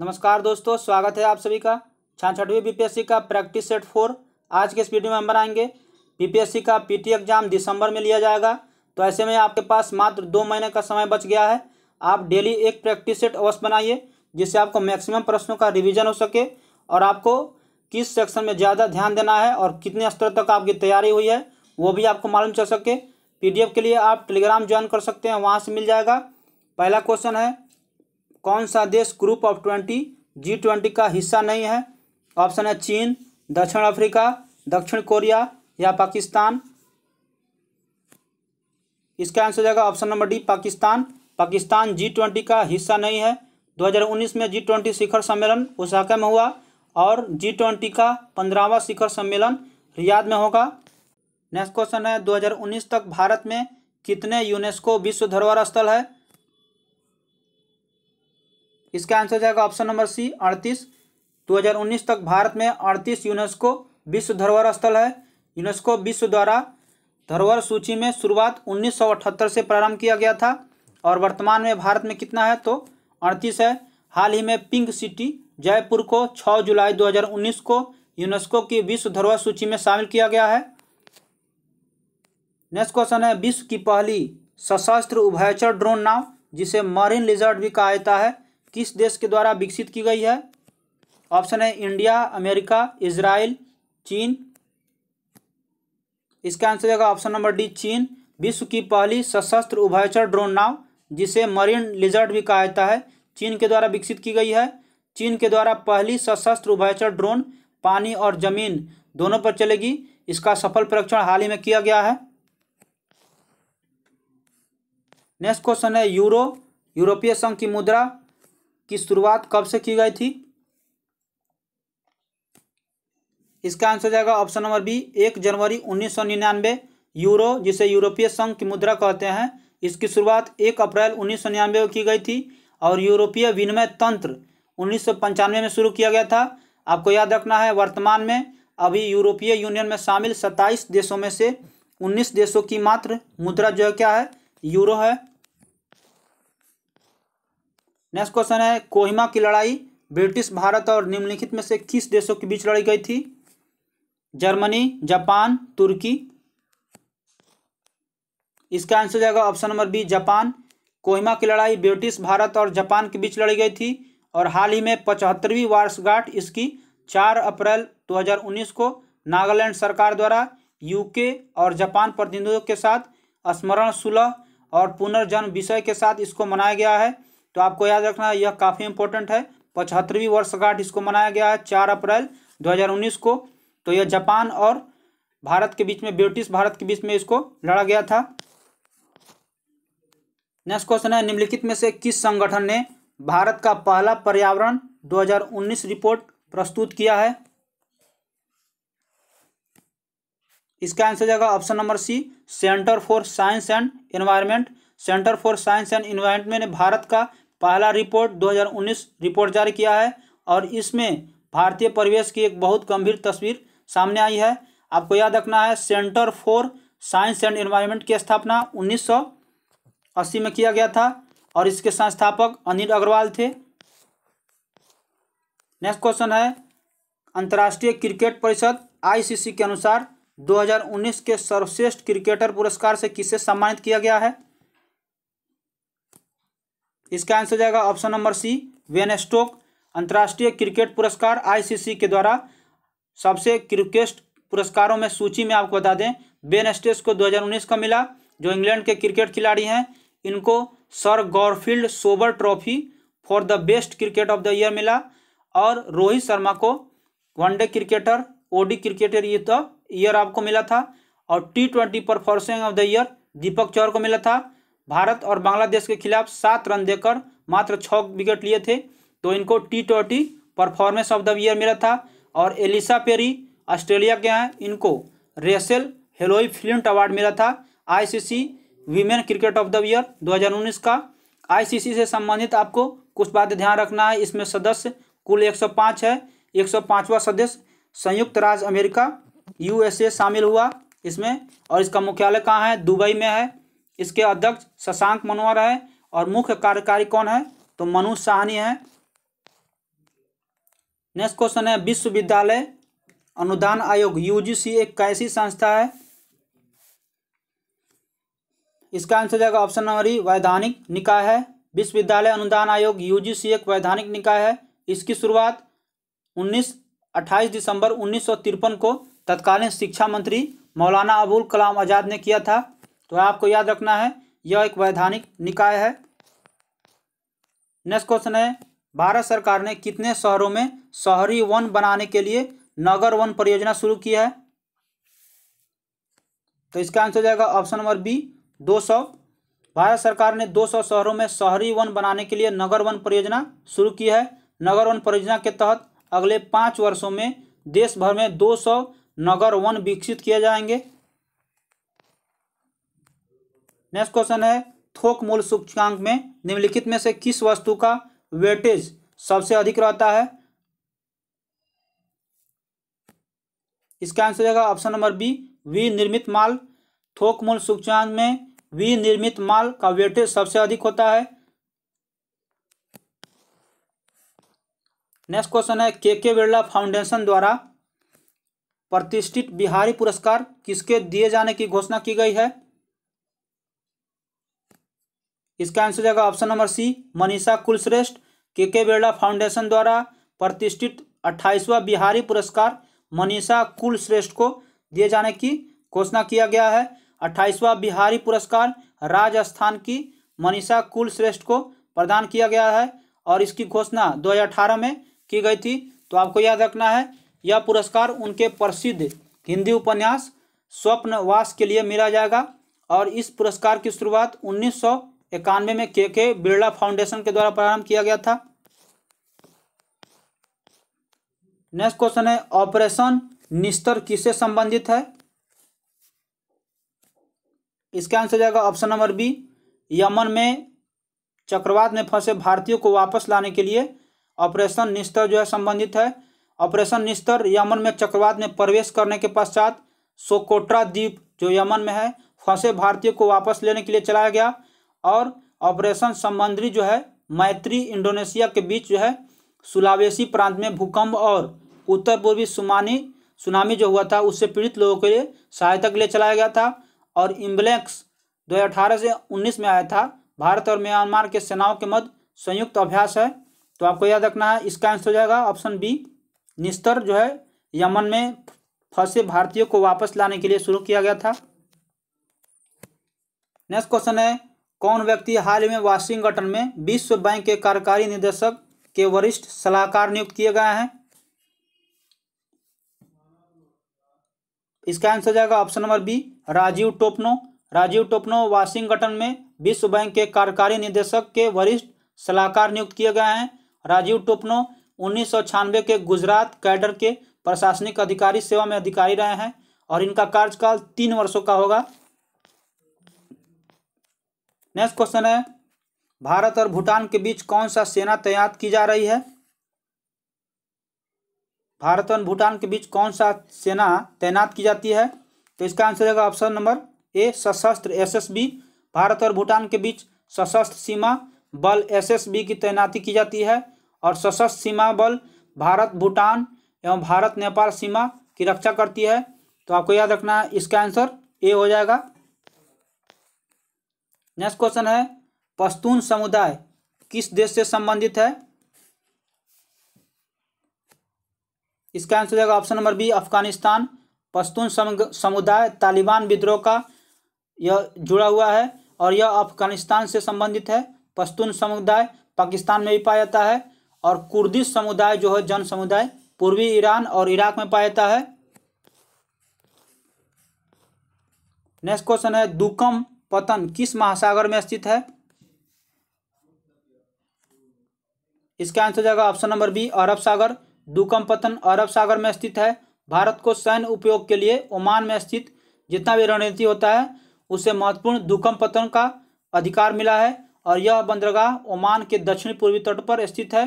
नमस्कार दोस्तों स्वागत है आप सभी का छाछठवीं बीपीएससी का प्रैक्टिस सेट फोर आज के इस वीडियो में हम बनाएंगे बीपीएससी का पीटी एग्जाम दिसंबर में लिया जाएगा तो ऐसे में आपके पास मात्र दो महीने का समय बच गया है आप डेली एक प्रैक्टिस सेट अवश्य बनाइए जिससे आपको मैक्सिमम प्रश्नों का रिविजन हो सके और आपको किस सेक्शन में ज़्यादा ध्यान देना है और कितने स्तर तक आपकी तैयारी हुई है वो भी आपको मालूम चल सके पी के लिए आप टेलीग्राम ज्वाइन कर सकते हैं वहाँ से मिल जाएगा पहला क्वेश्चन है कौन सा देश group of twenty G twenty का हिस्सा नहीं है ऑप्शन है चीन दक्षिण अफ्रीका दक्षिण कोरिया या पाकिस्तान इसका आंसर हो जाएगा option number D Pakistan Pakistan G twenty का हिस्सा नहीं है 2019 में जी ट्वेंटी शिखर सम्मेलन ओसाका में हुआ और जी ट्वेंटी का पंद्रहवा शिखर सम्मेलन रियाद में होगा नेक्स्ट क्वेश्चन है 2019 तक भारत में कितने यूनेस्को विश्व धरोहर स्थल है इसका आंसर जाएगा ऑप्शन नंबर सी अड़तीस 2019 तक भारत में अड़तीस यूनेस्को विश्व धरोहर स्थल है यूनेस्को विश्व द्वारा धरोहर सूची में शुरुआत अठहत्तर से प्रारंभ किया गया था और वर्तमान में भारत में कितना है तो अड़तीस है हाल ही में पिंक सिटी जयपुर को 6 जुलाई 2019 को यूनेस्को की विश्व धरोहर सूची में शामिल किया गया है नेक्स्ट क्वेश्चन है विश्व की पहली सशस्त्र उभयचर ड्रोन नाव जिसे मरीन लिजर्ट भी कहा जाता है किस देश के द्वारा विकसित की गई है ऑप्शन है इंडिया अमेरिका इसराइल चीन इसका आंसर देगा ऑप्शन नंबर डी चीन विश्व की पहली सशस्त्र उभयचर ड्रोन नाव जिसे मरीन लिजर्ड भी कहा जाता है चीन के द्वारा विकसित की गई है चीन के द्वारा पहली सशस्त्र उभयचर ड्रोन पानी और जमीन दोनों पर चलेगी इसका सफल परीक्षण हाल ही में किया गया है नेक्स्ट क्वेश्चन है यूरो यूरोपीय संघ की मुद्रा की शुरुआत कब से की गई थी इसका आंसर जाएगा ऑप्शन नंबर बी एक जनवरी उन्नीस यूरो जिसे यूरोपीय संघ की मुद्रा कहते हैं इसकी शुरुआत एक अप्रैल उन्नीस को की गई थी और यूरोपीय विनिमय तंत्र उन्नीस में शुरू किया गया था आपको याद रखना है वर्तमान में अभी यूरोपीय यूनियन में शामिल 27 देशों में से 19 देशों की मात्र मुद्रा जो है क्या है यूरो है नेक्स्ट क्वेश्चन है कोहिमा की लड़ाई ब्रिटिश भारत और निम्नलिखित में से किस देशों के बीच लड़ी गई थी जर्मनी जापान तुर्की इसका आंसर जाएगा option number B Japan Kohima की लड़ाई ब्रिटिश भारत और जापान के बीच लड़ी गई थी और हाल ही में पचहत्तरवीं वर्षगांठ इसकी चार अप्रैल 2019 को नागालैंड सरकार द्वारा यूके और जापान प्रतिनिधियों के साथ स्मरण सुलह और पुनर्जन्म विषय के साथ इसको मनाया गया है तो आपको याद रखना यह काफ़ी इंपॉर्टेंट है पचहत्तरवीं वर्षगांठ इसको मनाया गया है चार अप्रैल 2019 को तो यह जापान और भारत के बीच में ब्रिटिश भारत के बीच में इसको लड़ा गया था नेक्स्ट क्वेश्चन है निम्नलिखित में से किस संगठन ने भारत का पहला पर्यावरण 2019 रिपोर्ट प्रस्तुत किया है इसका आंसर जाएगा option number C centre for science and environment centre for science and environment ने भारत का पहला रिपोर्ट 2019 रिपोर्ट जारी किया है और इसमें भारतीय परिवेश की एक बहुत गंभीर तस्वीर सामने आई है आपको याद रखना है centre for science and environment की स्थापना 1980 में किया गया था और इसके संस्थापक अनिल अग्रवाल थे नेक्स्ट क्वेश्चन है अंतर्राष्ट्रीय क्रिकेट परिषद आईसीसी के अनुसार 2019 के सर्वश्रेष्ठ क्रिकेटर पुरस्कार से किसे सम्मानित किया गया है इसका आंसर जाएगा option number C Ben Stokes अंतर्राष्ट्रीय क्रिकेट पुरस्कार आईसीसी के द्वारा सबसे क्रिकेट पुरस्कारों में सूची में आपको बता दें बेन स्टेस को 2019 का मिला जो इंग्लैंड के क्रिकेट खिलाड़ी हैं इनको sir Garfield Sobers trophy for the best cricket of the year मिला और रोहित शर्मा को वनडे क्रिकेटर ओडी क्रिकेटर ये तो ईयर आपको मिला था और T twenty performance of the year Deepak Chahar को मिला था भारत और बांग्लादेश के खिलाफ सात रन देकर मात्र छः विकेट लिए थे तो इनको T twenty performance of the year मिला था और एलिसा पेरी ऑस्ट्रेलिया के हैं इनको रेसेल हेलोई फ्लिंट अवार्ड मिला था ICC women cricket of the year 2019 का आईसीसी से संबंधित आपको कुछ बातें ध्यान रखना है इसमें सदस्य कुल 105 है 105वां सदस्य संयुक्त राज्य अमेरिका यूएसए शामिल हुआ इसमें और इसका मुख्यालय कहाँ है दुबई में है इसके अध्यक्ष शशांक मनोहर है और मुख्य कार्यकारी कौन है तो मनु साहनी है नेक्स्ट क्वेश्चन है विश्वविद्यालय अनुदान आयोग यूजीसी एक कैसी संस्था है इसका आंसर जाएगा ऑप्शन नंबर ई वैधानिक निकाय है विश्वविद्यालय अनुदान आयोग यूजीसी एक वैधानिक निकाय है इसकी शुरुआत 19 28 दिसंबर उन्नीस को तत्कालीन शिक्षा मंत्री मौलाना अबुल कलाम आज़ाद ने किया था तो आपको याद रखना है यह एक वैधानिक निकाय है नेक्स्ट क्वेश्चन है भारत सरकार ने कितने शहरों में शहरी वन बनाने के लिए नगर वन परियोजना शुरू की है तो इसका आंसर हो जाएगा ऑप्शन नंबर बी 200 भारत सरकार ने 200 शहरों में शहरी वन बनाने के लिए नगर वन परियोजना शुरू की है नगर वन परियोजना के तहत अगले पाँच वर्षों में देश भर में 200 नगर वन विकसित किए जाएंगे नेक्स्ट क्वेश्चन है थोक मूल सूचकांक में निम्नलिखित में से किस वस्तु का वेटेज सबसे अधिक रहता है इसका आंसर हो ऑप्शन नंबर बी निर्मित माल थोक मूल सूचकांक में विनिर्मित माल का वेटेज सबसे अधिक होता है नेक्स्ट क्वेश्चन है के के बिरला फाउंडेशन द्वारा प्रतिष्ठित बिहारी पुरस्कार किसके दिए जाने की घोषणा की गई है इसका आंसर जाएगा option number C Manisha Kulshrestha K K Birla foundation द्वारा प्रतिष्ठित अट्ठाईसवा बिहारी पुरस्कार मनीषा कुलश्रेष्ठ को दिए जाने की घोषणा किया गया है अट्ठाईसवा बिहारी पुरस्कार राजस्थान की मनीषा कुलश्रेष्ठ को प्रदान किया गया है और इसकी घोषणा 2018 में की गई थी तो आपको याद रखना है यह पुरस्कार उनके प्रसिद्ध हिंदी उपन्यास स्वप्नवास के लिए मिला जाएगा और इस पुरस्कार की शुरुआत उन्नीस इक्यानवे में के के बिरला फाउंडेशन के द्वारा प्रारंभ किया गया था नेक्स्ट क्वेश्चन है ऑपरेशन निस्तर किससे संबंधित है इसका आंसर जाएगा ऑप्शन नंबर बी यमन में चक्रवात में फंसे भारतीयों को वापस लाने के लिए ऑपरेशन निस्तर जो है संबंधित है ऑपरेशन निस्तर यमन में चक्रवात में प्रवेश करने के पश्चात सोकोट्रा द्वीप जो यमन में है फंसे भारतीयों को वापस लेने के लिए चलाया गया और ऑपरेशन संबंधी जो है मैत्री इंडोनेशिया के बीच जो है सुलावेसी प्रांत में भूकंप और उत्तर पूर्वी सुमानी सुनामी जो हुआ था उससे पीड़ित लोगों के लिए सहायता के लिए चलाया गया था और इम्बलेक्स 2018 से 19 में आया था भारत और म्यांमार के सेनाओं के मध्य संयुक्त अभ्यास है तो आपको याद रखना है इसका आंसर हो जाएगा ऑप्शन बी निस्तर जो है यमन में फंसे भारतीयों को वापस लाने के लिए शुरू किया गया था नेक्स्ट क्वेश्चन है कौन व्यक्ति हाल में वाशिंगटन में विश्व बैंक के कार्यकारी निदेशक के वरिष्ठ सलाहकार नियुक्त किए गए हैं इसका आंसर जाएगा option number B Rajiv Topno Rajiv Topno Washington में विश्व बैंक के कार्यकारी निदेशक के वरिष्ठ सलाहकार नियुक्त किए गए हैं राजीव टोपनो उन्नीस के गुजरात कैडर के प्रशासनिक अधिकारी सेवा में अधिकारी रहे हैं और इनका कार्यकाल तीन वर्षों का होगा नेक्स्ट क्वेश्चन है भारत और भूटान के बीच कौन सा सेना तैनात की जा रही है भारत और भूटान के बीच कौन सा सेना तैनात की जाती है तो इसका आंसर होगा ऑप्शन नंबर ए सशस्त्र एसएसबी भारत और भूटान के बीच सशस्त्र सीमा बल एसएसबी की तैनाती की जाती है और सशस्त्र सीमा बल भारत भूटान एवं भारत नेपाल सीमा की रक्षा करती है तो आपको याद रखना है इसका आंसर ए हो जाएगा नेक्स्ट क्वेश्चन है पश्तून समुदाय किस देश से संबंधित है इसका आंसर देगा option number B Afghanistan Pashtun समुदाय तालिबान विद्रोह का यह जुड़ा हुआ है और यह अफगानिस्तान से संबंधित है पश्तून समुदाय पाकिस्तान में भी पाया जाता है और कुर्दी समुदाय जो है जन समुदाय पूर्वी ईरान और इराक में पाया जाता है नेक्स्ट क्वेश्चन है दुकम पतन किस महासागर में स्थित है इसका आंसर जाएगा ऑप्शन नंबर बी अरब सागर दुकम पतन अरब सागर में स्थित है भारत को सैन्य उपयोग के लिए ओमान में स्थित जितना भी रणनीति होता है उसे महत्वपूर्ण दुकम पतन का अधिकार मिला है और यह बंदरगाह ओमान के दक्षिण पूर्वी तट पर स्थित है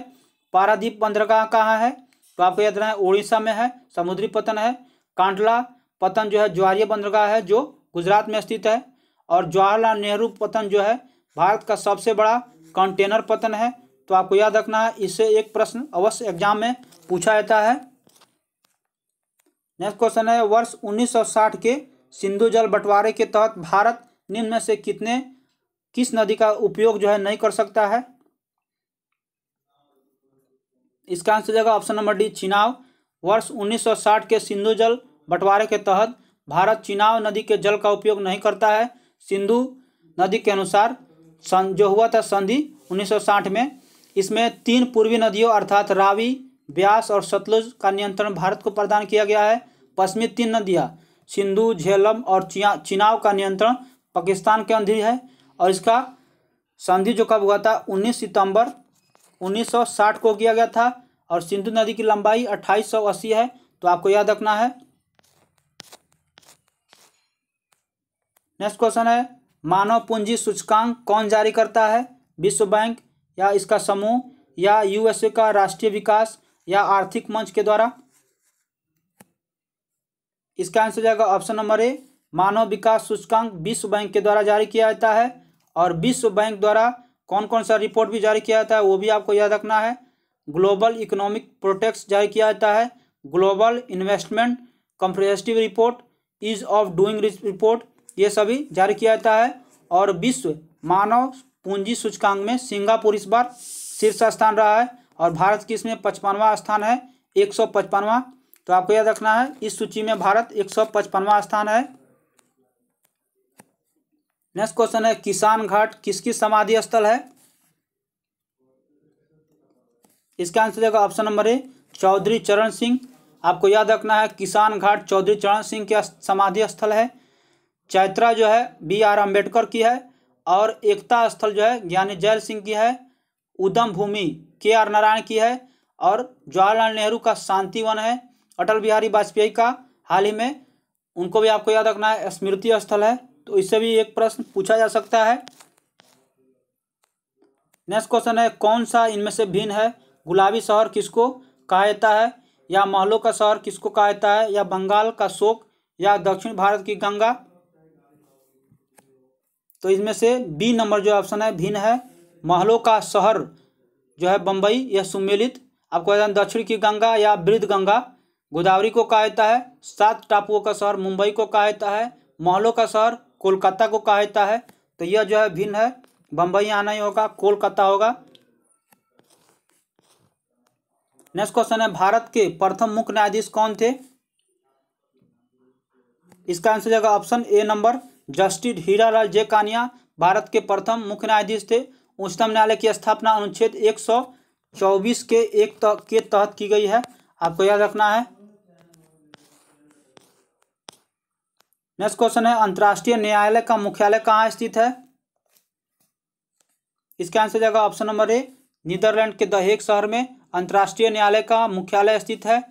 पारादीप बंदरगाह कहाँ है तो आपको याद रहना है उड़ीसा में है समुद्री पतन है कांडला पतन जो है ज्वारीय बंदरगाह है जो गुजरात में स्थित है और जवाहरलाल नेहरू पतन जो है भारत का सबसे बड़ा कंटेनर पतन है तो आपको याद रखना है इससे एक प्रश्न अवश्य एग्जाम में पूछा जाता है नेक्स्ट क्वेश्चन है वर्ष 1960 के सिंधु जल बंटवारे के तहत भारत निम्न में से कितने किस नदी का उपयोग जो है नहीं कर सकता है इसका आंसर जाएगा ऑप्शन नंबर डी चिनाव वर्ष 1960 के सिंधु जल बंटवारे के तहत भारत चिनाव नदी के जल का उपयोग नहीं करता है सिंधु नदी के अनुसार सन जो हुआ था संधि 1960 में इसमें तीन पूर्वी नदियों अर्थात रावी ब्यास और सतलुज का नियंत्रण भारत को प्रदान किया गया है पश्चिमी तीन नदियाँ सिंधु झेलम और चिया चिनाव का नियंत्रण पाकिस्तान के अंधी है और इसका संधि जो कब हुआ था 19 सितंबर 1960 को किया गया था और सिंधु नदी की लंबाई अट्ठाईस है तो आपको याद रखना है नेक्स्ट क्वेश्चन है मानव पूंजी सूचकांक कौन जारी करता है विश्व बैंक या इसका समूह या यूएसए का राष्ट्रीय विकास या आर्थिक मंच के द्वारा इसका आंसर जाएगा ऑप्शन नंबर ए मानव विकास सूचकांक विश्व बैंक के द्वारा जारी किया जाता है और विश्व बैंक द्वारा कौन कौन सा रिपोर्ट भी जारी किया जाता है वो भी आपको याद रखना है ग्लोबल इकोनॉमिक प्रोटेक्ट जारी किया जाता है global investment competitive report ease of doing report ये सभी जारी किया जाता है और विश्व मानव पूंजी सूचकांक में सिंगापुर इस बार शीर्ष स्थान रहा है और भारत की इसमें पचपनवा स्थान है एक सौ पचपनवा तो आपको याद रखना है इस सूची में भारत एक सौ पचपनवा स्थान है नेक्स्ट क्वेश्चन है किसान घाट किसकी समाधि स्थल है इसका आंसर देगा ऑप्शन नंबर ए चौधरी चरण सिंह आपको याद रखना है किसान घाट चौधरी चरण सिंह की समाधि स्थल है चैत्रा जो है बी आर अम्बेडकर की है और एकता स्थल जो है ज्ञानी जैल सिंह की है उदम भूमि के आर नारायण की है और जवाहरलाल नेहरू का शांति वन है अटल बिहारी वाजपेयी का हाल ही में उनको भी आपको याद रखना है स्मृति स्थल है तो इससे भी एक प्रश्न पूछा जा सकता है नेक्स्ट क्वेश्चन है कौन सा इनमें से भिन्न है गुलाबी शहर किसको कहा जाता है या महलों का शहर किसको कहा जाता है या बंगाल का शोक या दक्षिण भारत की गंगा तो इसमें से बी नंबर जो ऑप्शन है भिन्न है महलों का शहर जो है बम्बई यह सुमेलित आपको दक्षिण की गंगा या वृद्ध गंगा गोदावरी को कहा जाता है सात टापुओं का शहर मुंबई को कहा जाता है महलों का शहर कोलकाता को कहा जाता है तो यह जो है भिन्न है बम्बई आना ही होगा कोलकाता होगा नेक्स्ट क्वेश्चन है भारत के प्रथम मुख्य न्यायाधीश कौन थे इसका आंसर जाएगा option A number justice Hira Lal J Kania Bharat के प्रथम मुख्य न्यायाधीश थे उच्चतम न्यायालय की स्थापना अनुच्छेद 124 के एक त, के तहत की गई है आपको याद रखना है नेक्स्ट क्वेश्चन है अंतर्राष्ट्रीय न्यायालय का मुख्यालय कहाँ स्थित है इसका आंसर जाएगा ऑप्शन नंबर ए नीदरलैंड के दहेक शहर में अंतर्राष्ट्रीय न्यायालय का मुख्यालय स्थित है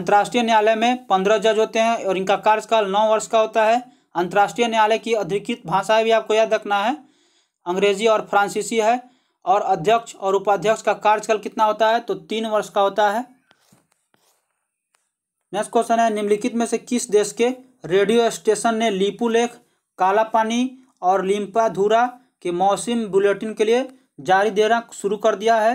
अंतर्राष्ट्रीय न्यायालय में पंद्रह जज होते हैं और इनका कार्यकाल नौ वर्ष का होता है अंतर्राष्ट्रीय न्यायालय की अधिकृत भाषाएं भी आपको याद रखना है अंग्रेजी और फ्रांसीसी है और अध्यक्ष और उपाध्यक्ष का कार्यकाल कितना होता है तो तीन वर्ष का होता है नेक्स्ट क्वेश्चन है निम्नलिखित में से किस देश के रेडियो स्टेशन ने लीपू लेख काला पानी और लिम्पा धूरा के मौसम बुलेटिन के लिए जारी देना शुरू कर दिया है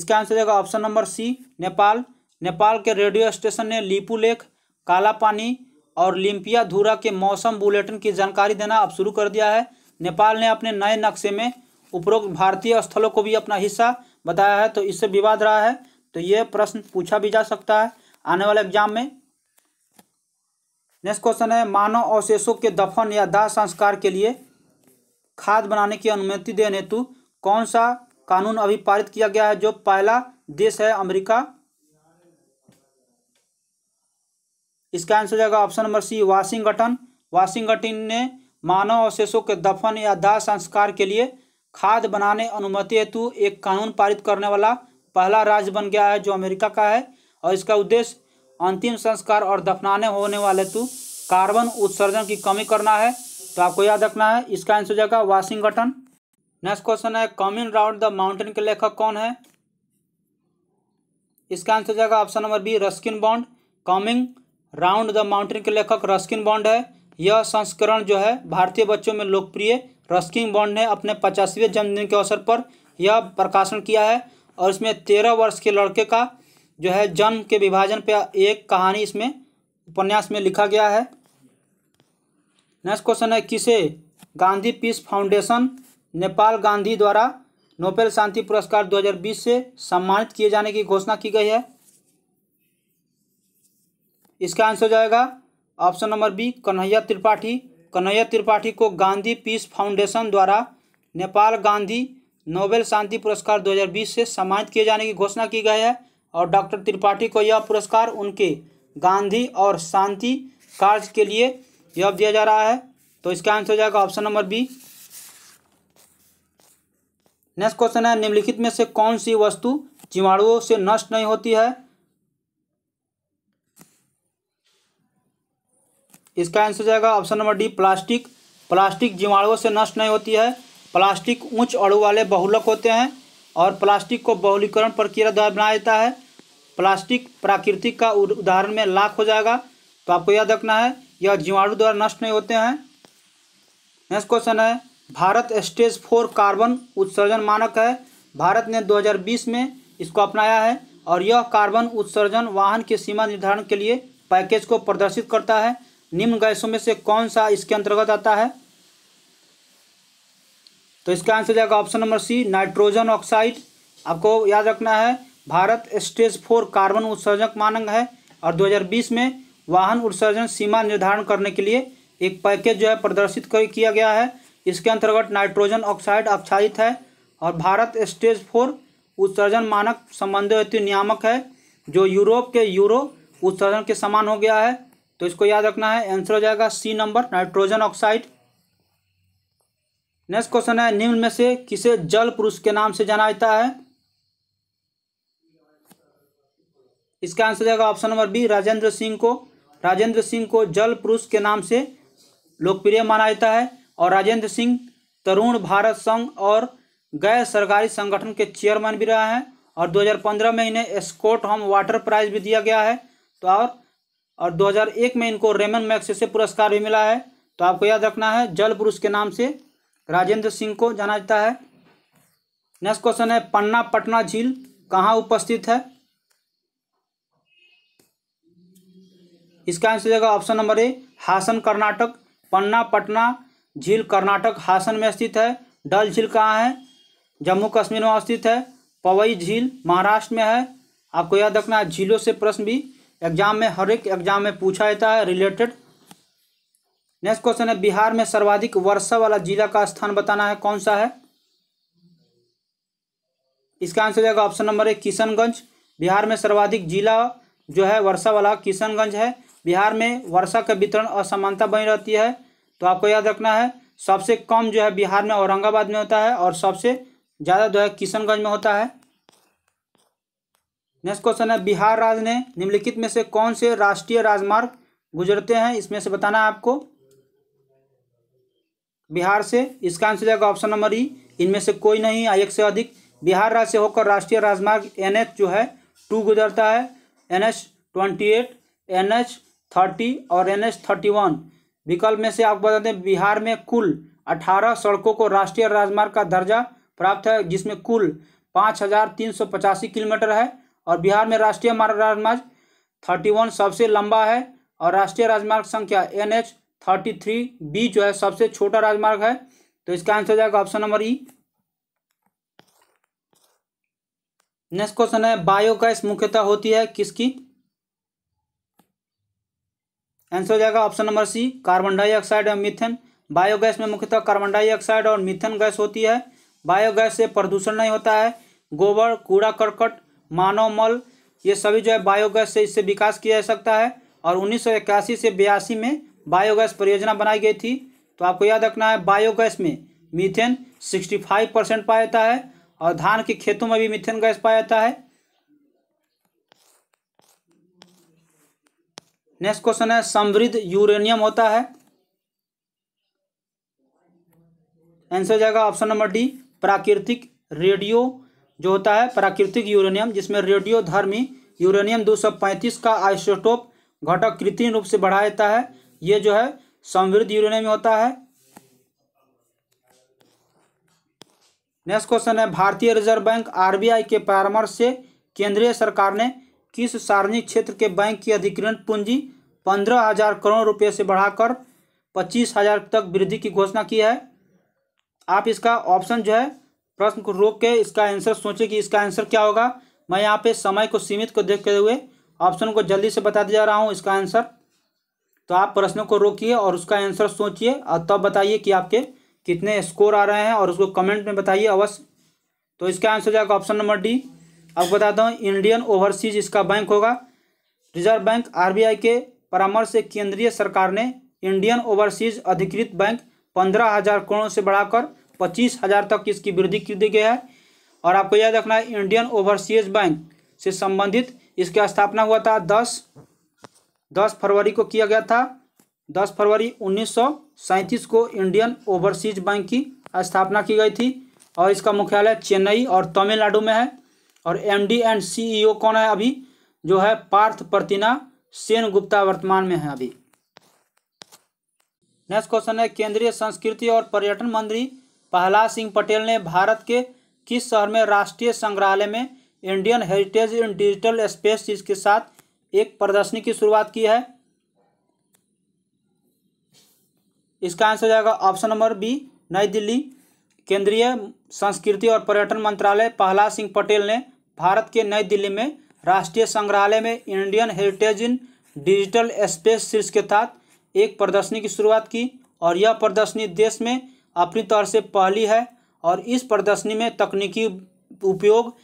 इसका आंसर देगा option number C Nepal Nepal के रेडियो स्टेशन ने लीपू लेख काला पानी और लिम्पिया धूरा के मौसम बुलेटिन की जानकारी देना अब शुरू कर दिया है नेपाल ने अपने नए नक्शे में उपरोक्त भारतीय स्थलों को भी अपना हिस्सा बताया है तो इससे विवाद रहा है तो ये प्रश्न पूछा भी जा सकता है आने वाले एग्जाम में नेक्स्ट क्वेश्चन है मानव अवशेषों के दफन या दाह संस्कार के लिए खाद बनाने की अनुमति देने हेतु कौन सा कानून अभी पारित किया गया है जो पहला देश है अमेरिका इसका आंसर हो जाएगा option number C Washington Washington ने मानव अवशेषों के दफन या दाह संस्कार के लिए खाद बनाने अनुमति हेतु एक कानून पारित करने वाला पहला राज्य बन गया है जो अमेरिका का है और इसका उद्देश्य अंतिम संस्कार और दफनाने होने वाले हेतु कार्बन उत्सर्जन की कमी करना है तो आपको याद रखना है इसका आंसर हो जाएगा वाशिंगटन नेक्स्ट क्वेश्चन है कमिंग राउंड द माउंटेन के लेखक कौन है इसका आंसर हो जाएगा option number B Ruskin Bond coming round the mountain के लेखक रस्किन बॉन्ड है यह संस्करण जो है भारतीय बच्चों में लोकप्रिय रस्किन बॉन्ड ने अपने पचासवें जन्मदिन के अवसर पर यह प्रकाशन किया है और इसमें तेरह वर्ष के लड़के का जो है जन्म के विभाजन पर एक कहानी इसमें उपन्यास में लिखा गया है नेक्स्ट क्वेश्चन है किसे गांधी पीस फाउंडेशन नेपाल गांधी द्वारा नोबेल शांति पुरस्कार 2020 से सम्मानित किए जाने की घोषणा की गई है इसका आंसर हो जाएगा option number B Kanhaiya Tripathi Kanhaiya Tripathi को गांधी पीस फाउंडेशन द्वारा नेपाल गांधी नोबेल शांति पुरस्कार 2020 से सम्मानित किए जाने की घोषणा की गई है और डॉक्टर त्रिपाठी को यह पुरस्कार उनके गांधी और शांति कार्य के लिए यह दिया जा रहा है तो इसका आंसर हो जाएगा option number B next question है निम्नलिखित में से कौन सी वस्तु जीवाणुओं से नष्ट नहीं होती है इसका आंसर जाएगा option number D plastic plastic जीवाणुओं से नष्ट नहीं होती है प्लास्टिक ऊंच अड़ु वाले बहुलक होते हैं और प्लास्टिक को बहुलीकरण प्रक्रिया द्वारा बनाया जाता है प्लास्टिक प्राकृतिक का उदाहरण में लाख हो जाएगा तो आपको याद रखना है यह जीवाणु द्वारा नष्ट नहीं होते हैं नेक्स्ट क्वेश्चन है भारत स्टेज फोर कार्बन उत्सर्जन मानक है भारत ने 2020 में इसको अपनाया है और यह कार्बन उत्सर्जन वाहन की सीमा निर्धारण के लिए पैकेज को प्रदर्शित करता है निम्न गैसों में से कौन सा इसके अंतर्गत आता है तो इसका आंसर जाएगा option number C nitrogen oxide आपको याद रखना है भारत स्टेज फोर कार्बन उत्सर्जक मानक है और 2020 में वाहन उत्सर्जन सीमा निर्धारण करने के लिए एक पैकेज जो है प्रदर्शित कर किया गया है इसके अंतर्गत नाइट्रोजन ऑक्साइड आच्छादित है और भारत स्टेज फोर उत्सर्जन मानक संबंधित नियामक है जो यूरोप के यूरो उत्सर्जन के समान हो गया है तो इसको याद रखना है आंसर हो जाएगा C number nitrogen oxide next question है निम्न में से किसे जल पुरुष के नाम से जाना जाता है इसका आंसर जाएगा option number B Rajendra Singh को राजेंद्र सिंह को जल पुरुष के नाम से लोकप्रिय माना जाता है और राजेंद्र सिंह तरुण भारत संघ और गैर सरकारी संगठन के चेयरमैन भी रहे हैं और 2015 में इन्हें स्कोट होम वाटर प्राइज भी दिया गया है तो और और 2001 में इनको रेमन मैक्स से पुरस्कार भी मिला है तो आपको याद रखना है जल पुरुष के नाम से राजेंद्र सिंह को जाना जाता है नेक्स्ट क्वेश्चन है पन्ना पटना झील कहाँ उपस्थित है इसका आंसर जाएगा option number A Hassan Karnataka पन्ना पटना झील कर्नाटक हासन में स्थित है डल झील कहाँ है जम्मू कश्मीर में स्थित है पवई झील महाराष्ट्र में है आपको याद रखना है झीलों से प्रश्न भी एग्जाम में हर एक एग्जाम में पूछा जाता है रिलेटेड नेक्स्ट क्वेश्चन है बिहार में सर्वाधिक वर्षा वाला जिला का स्थान बताना है कौन सा है इसका आंसर जाएगा ऑप्शन नंबर एक किशनगंज बिहार में सर्वाधिक जिला जो है वर्षा वाला किशनगंज है बिहार में वर्षा का वितरण असमानता बनी रहती है तो आपको याद रखना है सबसे कम जो है बिहार में औरंगाबाद में होता है और सबसे ज़्यादा जो है किशनगंज में होता है नेक्स्ट क्वेश्चन है बिहार राज्य ने निम्नलिखित में से कौन से राष्ट्रीय राजमार्ग गुजरते हैं इसमें से बताना है आपको बिहार से इसका आंसर जाएगा ऑप्शन नंबर ई इनमें से कोई नहीं एक से अधिक बिहार राज्य से होकर राष्ट्रीय राजमार्ग एन जो है टू गुजरता है N H twenty eight N H thirty और एन एच थर्टी वन विकल्प में से आपको बता दें बिहार में कुल अठारह सड़कों को राष्ट्रीय राजमार्ग का दर्जा प्राप्त है जिसमें कुल पाँच हजार तीन सौ पचासी किलोमीटर है और बिहार में राष्ट्रीय मार्ग राजमार्ग थर्टी वन सबसे लंबा है और राष्ट्रीय राजमार्ग संख्या N H thirty three B जो है सबसे छोटा राजमार्ग है तो इसका आंसर जाएगा option number E next question है बायोगैस मुख्यतः होती है किसकी आंसर हो जाएगा option number C carbon dioxide और मिथेन बायोगैस में मुख्यतः कार्बन डाइऑक्साइड और मिथेन गैस होती है बायोगैस से प्रदूषण नहीं होता है गोबर कूड़ा करकट मानव मल ये सभी जो है बायोगैस से इससे विकास किया जा सकता है और उन्नीस से बयासी में बायोगैस परियोजना बनाई गई थी तो आपको याद रखना है बायोगैस में मीथेन 65 परसेंट पाया जाता है और धान के खेतों में भी मीथेन गैस पाया जाता है नेक्स्ट क्वेश्चन है समृद्ध यूरेनियम होता है आंसर हो जाएगा ऑप्शन नंबर डी प्राकृतिक रेडियो जो होता है प्राकृतिक यूरेनियम जिसमें रेडियोधर्मी यूरेनियम 235 का आइसोटोप घटक कृत्रिम रूप से बढ़ा देता है ये जो है समृद्ध यूरेनियम होता है नेक्स्ट क्वेश्चन है भारतीय रिजर्व बैंक आरबीआई के परामर्श से केंद्रीय सरकार ने किस सार्वजनिक क्षेत्र के बैंक की अधिकृत पूंजी पंद्रह हजार करोड़ रुपए से बढ़ाकर पच्चीस हजार तक वृद्धि की घोषणा की है आप इसका ऑप्शन जो है प्रश्न को रोक के इसका आंसर सोचे कि इसका आंसर क्या होगा मैं यहाँ पे समय को सीमित को देखते हुए ऑप्शन को जल्दी से बता दिया रहा हूँ इसका आंसर तो आप प्रश्नों को रोकिए और उसका आंसर सोचिए और तब बताइए कि आपके कितने स्कोर आ रहे हैं और उसको कमेंट में बताइए अवश्य तो इसका आंसर जाएगा ऑप्शन नंबर डी अब बताता हूँ इंडियन ओवरसीज इसका बैंक होगा रिजर्व बैंक आरबीआई के परामर्श से केंद्रीय सरकार ने इंडियन ओवरसीज अधिकृत बैंक पंद्रह हजार करोड़ से बढ़ाकर पच्चीस हज़ार तक इसकी वृद्धि की दी गई है और आपको याद रखना है इंडियन ओवरसीज बैंक से संबंधित इसकी स्थापना हुआ था दस दस फरवरी को किया गया था दस फरवरी उन्नीस को इंडियन ओवरसीज बैंक की स्थापना की गई थी और इसका मुख्यालय चेन्नई और तमिलनाडु में है और एम एंड सी कौन है अभी जो है पार्थ प्रतिना सेन गुप्ता वर्तमान में है अभी नेक्स्ट क्वेश्चन है केंद्रीय संस्कृति और पर्यटन मंत्री प्रहलाद सिंह पटेल ने भारत के किस शहर में राष्ट्रीय संग्रहालय में Indian heritage in digital space के साथ एक प्रदर्शनी की शुरुआत की है इसका आंसर हो जाएगा ऑप्शन नंबर बी नई दिल्ली केंद्रीय संस्कृति और पर्यटन मंत्रालय प्रहलाद सिंह पटेल ने भारत के नई दिल्ली में राष्ट्रीय संग्रहालय में Indian heritage in digital space शीर्ष के तहत एक प्रदर्शनी की शुरुआत की और यह प्रदर्शनी देश में अपनी तरह से पहली है और इस प्रदर्शनी में तकनीकी उपयोग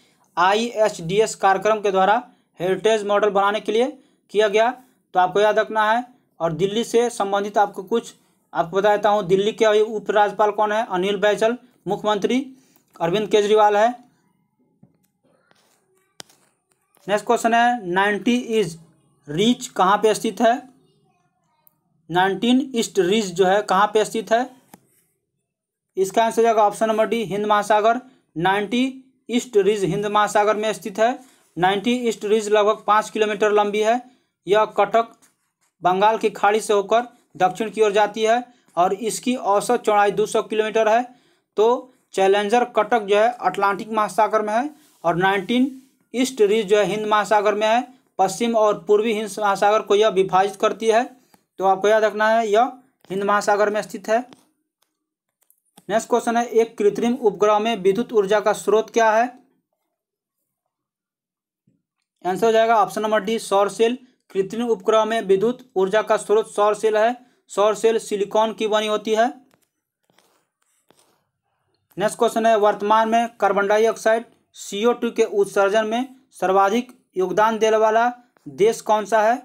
आईएचडीएस कार्यक्रम के द्वारा हेरिटेज मॉडल बनाने के लिए किया गया तो आपको याद रखना है और दिल्ली से संबंधित आपको कुछ आपको बता देता हूँ दिल्ली के अभी उपराज्यपाल कौन है अनिल बैजल मुख्यमंत्री अरविंद केजरीवाल है नेक्स्ट क्वेश्चन है नाइन्टी इज रीच कहाँ पे स्थित है नाइनटीन ईस्ट रीच जो है कहाँ पे स्थित है इसका आंसर हो जाएगा ऑप्शन नंबर डी हिंद महासागर नाइन्टी ईस्ट रिज हिंद महासागर में स्थित है नाइन्टी ईस्ट रिज लगभग पाँच किलोमीटर लंबी है यह कटक बंगाल की खाड़ी से होकर दक्षिण की ओर जाती है और इसकी औसत चौड़ाई 200 किलोमीटर है तो चैलेंजर कटक जो है अटलांटिक महासागर में है और नाइनटीन ईस्ट रिज जो है हिंद महासागर में है पश्चिम और पूर्वी हिंद महासागर को यह विभाजित करती है तो आपको याद रखना है यह हिंद महासागर में स्थित है नेक्स्ट क्वेश्चन है एक कृत्रिम उपग्रह में विद्युत ऊर्जा का स्रोत क्या है आंसर हो जाएगा ऑप्शन नंबर डी सौर सेल कृत्रिम उपग्रह में विद्युत ऊर्जा का स्रोत सौर सेल है सौर सेल सिलिकॉन की बनी होती है नेक्स्ट क्वेश्चन है वर्तमान में कार्बन डाइऑक्साइड सीओ टू के उत्सर्जन में सर्वाधिक योगदान देने वाला देश कौन सा है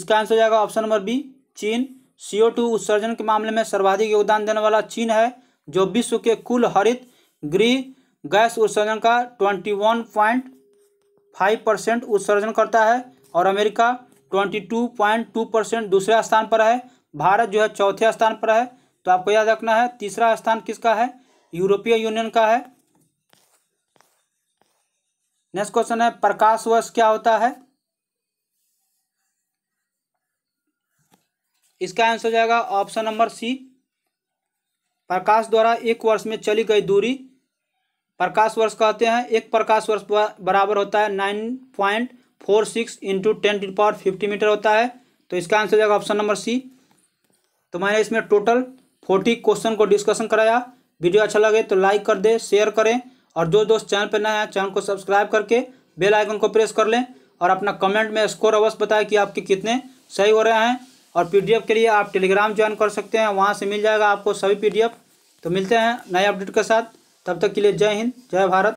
इसका आंसर हो जाएगा ऑप्शन नंबर बी चीन सीओ टू उत्सर्जन के मामले में सर्वाधिक योगदान देने वाला चीन है जो विश्व के कुल हरित गृह गैस उत्सर्जन का twenty one point five percent उत्सर्जन करता है और अमेरिका twenty two point two percent दूसरे स्थान पर है भारत जो है चौथे स्थान पर है तो आपको याद रखना है तीसरा स्थान किसका है यूरोपीय यूनियन का है नेक्स्ट क्वेश्चन है प्रकाश वर्ष क्या होता है इसका आंसर हो जाएगा ऑप्शन नंबर सी प्रकाश द्वारा एक वर्ष में चली गई दूरी प्रकाश वर्ष कहते हैं एक प्रकाश वर्ष बराबर होता है nine point four six into ten to power fifty metre होता है तो इसका आंसर हो जाएगा ऑप्शन नंबर सी तो मैंने इसमें टोटल फोर्टी क्वेश्चन को डिस्कशन कराया वीडियो अच्छा लगे तो लाइक कर दे शेयर करें और जो दोस्त चैनल पर नए हैं चैनल को सब्सक्राइब करके बेल आइकन को प्रेस कर लें और अपना कमेंट में स्कोर अवश्य बताएं कि आपके कितने सही हो रहे हैं और पीडीएफ के लिए आप टेलीग्राम ज्वाइन कर सकते हैं वहाँ से मिल जाएगा आपको सभी पीडीएफ तो मिलते हैं नए अपडेट के साथ तब तक के लिए जय हिंद जय भारत